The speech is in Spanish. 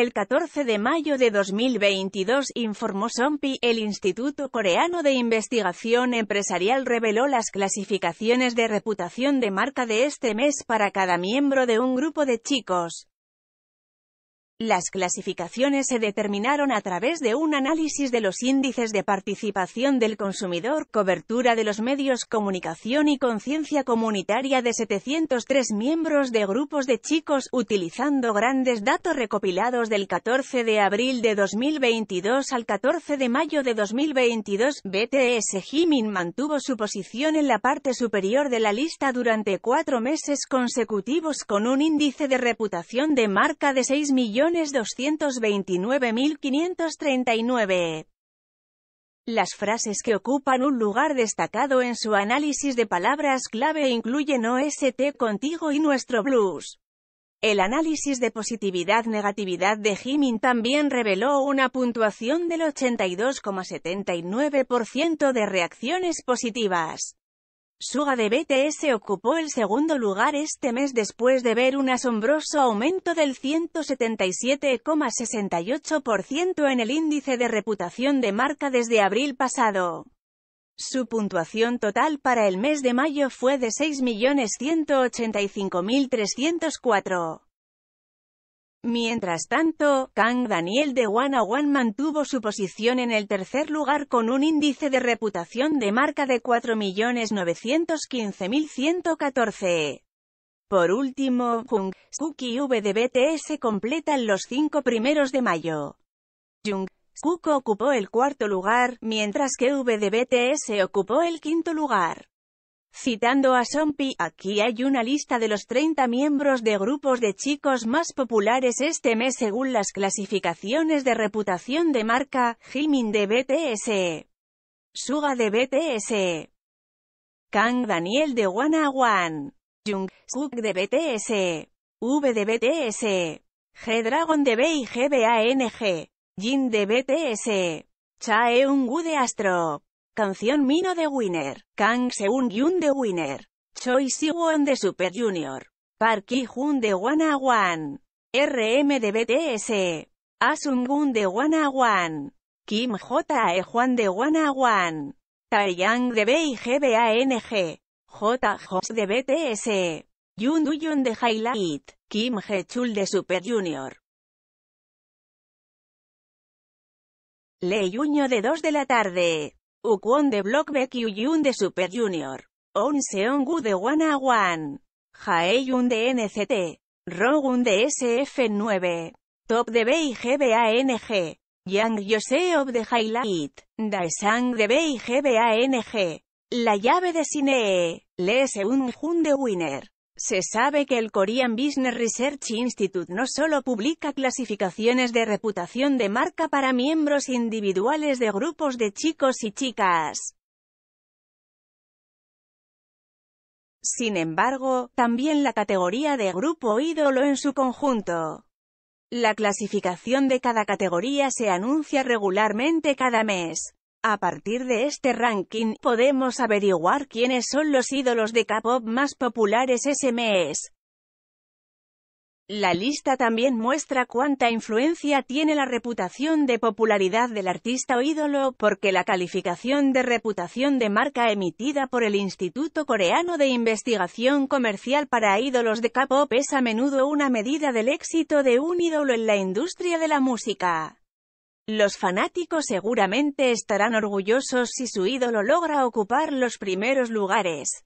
El 14 de mayo de 2022, informó Sompi, el Instituto Coreano de Investigación Empresarial reveló las clasificaciones de reputación de marca de este mes para cada miembro de un grupo de chicos. Las clasificaciones se determinaron a través de un análisis de los índices de participación del consumidor, cobertura de los medios, comunicación y conciencia comunitaria de 703 miembros de grupos de chicos, utilizando grandes datos recopilados del 14 de abril de 2022 al 14 de mayo de 2022. BTS Jimin mantuvo su posición en la parte superior de la lista durante cuatro meses consecutivos con un índice de reputación de marca de 6 millones 229.539. Las frases que ocupan un lugar destacado en su análisis de palabras clave incluyen OST contigo y nuestro blues. El análisis de positividad-negatividad de Jimin también reveló una puntuación del 82,79% de reacciones positivas. Suga de BTS ocupó el segundo lugar este mes después de ver un asombroso aumento del 177,68% en el índice de reputación de marca desde abril pasado. Su puntuación total para el mes de mayo fue de 6.185.304. Mientras tanto, Kang Daniel de Wanna One mantuvo su posición en el tercer lugar con un índice de reputación de marca de 4.915.114. Por último, Jung, Kook y V BTS completan los cinco primeros de mayo. Jung, Kook ocupó el cuarto lugar, mientras que V BTS ocupó el quinto lugar. Citando a Sompi, aquí hay una lista de los 30 miembros de grupos de chicos más populares este mes según las clasificaciones de reputación de marca, Jimin de BTS, e. Suga de BTS, e. Kang Daniel de Wanna One, Jung Suk de BTS, e. V de BTS, G-Dragon de B y Jin de BTS, chae de Astro. Canción Mino de Winner, Kang Seung Yun de Winner, Choi Siwon de Super Junior, Park Ki Jun de Wanna One, RM de BTS, Asung ah Gun de Wanna One, Kim e Juan de Wanna One, Taeyang de BIGBANG, J. hope de BTS, Yoon du Yoon de Highlight, Kim Chul de Super Junior. Le Yuño de 2 de la tarde. Ukwon de Block y Yun de Super Junior. On Seongu de Wana One. Haeyun de NCT. Rogun de SF9. Top de BIGBANG. Yang Yoseob de Highlight. Daesang de BIGBANG. La llave de Cine. Lee Seung de Winner. Se sabe que el Korean Business Research Institute no solo publica clasificaciones de reputación de marca para miembros individuales de grupos de chicos y chicas, Sin embargo, también la categoría de grupo ídolo en su conjunto. La clasificación de cada categoría se anuncia regularmente cada mes. A partir de este ranking, podemos averiguar quiénes son los ídolos de K-pop más populares ese mes. La lista también muestra cuánta influencia tiene la reputación de popularidad del artista o ídolo, porque la calificación de reputación de marca emitida por el Instituto Coreano de Investigación Comercial para Ídolos de K-pop es a menudo una medida del éxito de un ídolo en la industria de la música. Los fanáticos seguramente estarán orgullosos si su ídolo logra ocupar los primeros lugares.